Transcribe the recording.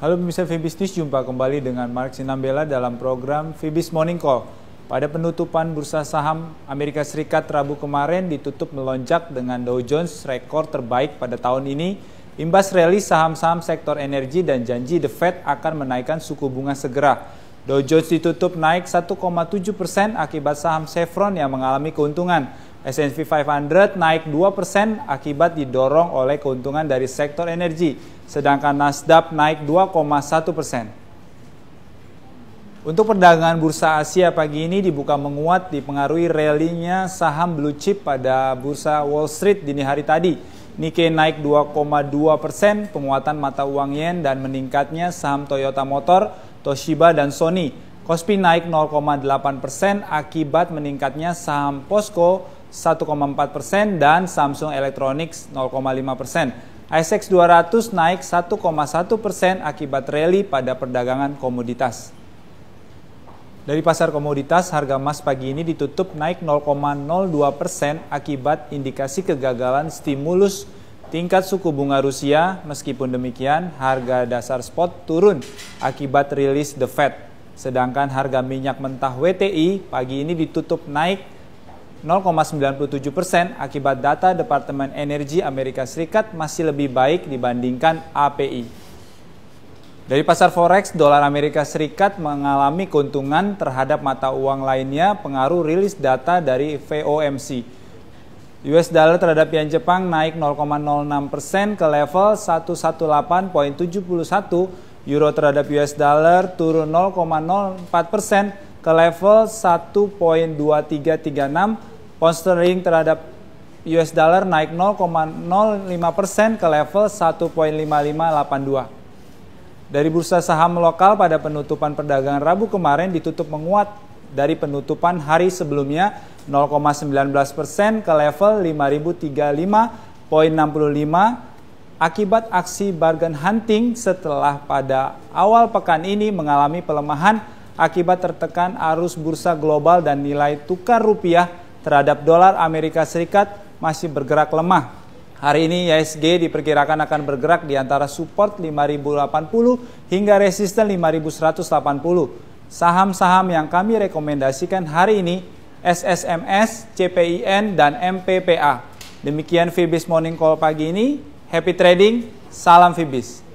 Halo pemirsa Fibisnis, News, jumpa kembali dengan Mark Sinambela dalam program Fibis Morning Call. Pada penutupan bursa saham Amerika Serikat Rabu kemarin ditutup melonjak dengan Dow Jones rekor terbaik pada tahun ini. Imbas rally saham-saham sektor energi dan janji The Fed akan menaikkan suku bunga segera. Dow Jones ditutup naik 1,7 persen akibat saham Chevron yang mengalami keuntungan. S&P 500 naik 2% akibat didorong oleh keuntungan dari sektor energi, sedangkan Nasdaq naik 2,1%. Untuk perdagangan bursa Asia pagi ini dibuka menguat dipengaruhi rally-nya saham blue chip pada bursa Wall Street dini hari tadi. Nikkei naik 2,2 persen, penguatan mata uang yen dan meningkatnya saham Toyota Motor, Toshiba dan Sony. Kospi naik 0,8 persen akibat meningkatnya saham Posco, 1,4 persen dan Samsung Electronics 0,5 persen. ASX 200 naik 1,1 persen akibat rally pada perdagangan komoditas. Dari pasar komoditas, harga emas pagi ini ditutup naik 0,02 persen akibat indikasi kegagalan stimulus tingkat suku bunga Rusia. Meskipun demikian, harga dasar spot turun akibat rilis The Fed. Sedangkan harga minyak mentah WTI pagi ini ditutup naik 0,97 persen akibat data Departemen Energi Amerika Serikat masih lebih baik dibandingkan API. Dari pasar forex, dolar Amerika Serikat mengalami keuntungan terhadap mata uang lainnya pengaruh rilis data dari VOMC. US dollar terhadap yen Jepang naik 0,06 persen ke level 118.71 Euro terhadap US dollar turun 0,04% ke level 1.2336 Pound sterling terhadap US dollar naik 0,05% ke level 1.5582. Dari bursa saham lokal pada penutupan perdagangan Rabu kemarin ditutup menguat dari penutupan hari sebelumnya 0,19% ke level 5035.65 akibat aksi bargain hunting setelah pada awal pekan ini mengalami pelemahan akibat tertekan arus bursa global dan nilai tukar rupiah terhadap dolar Amerika Serikat masih bergerak lemah. Hari ini ISG diperkirakan akan bergerak di antara support 5080 hingga resisten 5180. Saham-saham yang kami rekomendasikan hari ini SSMS, CPIN, dan MPPA. Demikian Fibis Morning Call pagi ini. Happy trading, salam Fibis.